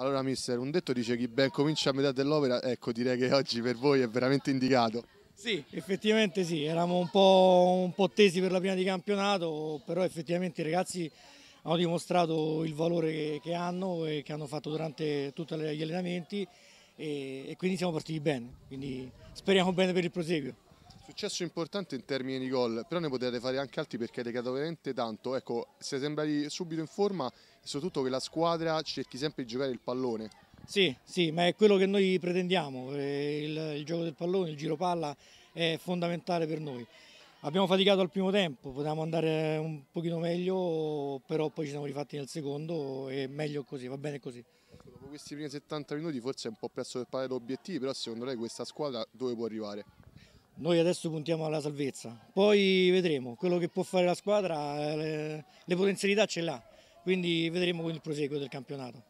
Allora mister, un detto dice chi ben comincia a metà dell'opera, ecco direi che oggi per voi è veramente indicato. Sì, effettivamente sì, eravamo un po', un po tesi per la prima di campionato, però effettivamente i ragazzi hanno dimostrato il valore che, che hanno e che hanno fatto durante tutti gli allenamenti e, e quindi siamo partiti bene, quindi speriamo bene per il proseguio. Successo importante in termini di gol, però ne potete fare anche altri perché avete creato veramente tanto. Ecco, se sembrati subito in forma soprattutto che la squadra cerchi sempre di giocare il pallone. Sì, sì, ma è quello che noi pretendiamo. Eh, il, il gioco del pallone, il giro palla è fondamentale per noi. Abbiamo faticato al primo tempo, potevamo andare un pochino meglio, però poi ci siamo rifatti nel secondo e meglio così, va bene così. Dopo questi primi 70 minuti forse è un po' presto per parlare di obiettivi, però secondo lei questa squadra dove può arrivare? Noi adesso puntiamo alla salvezza, poi vedremo, quello che può fare la squadra eh, le, le potenzialità ce l'ha, quindi vedremo con il proseguo del campionato.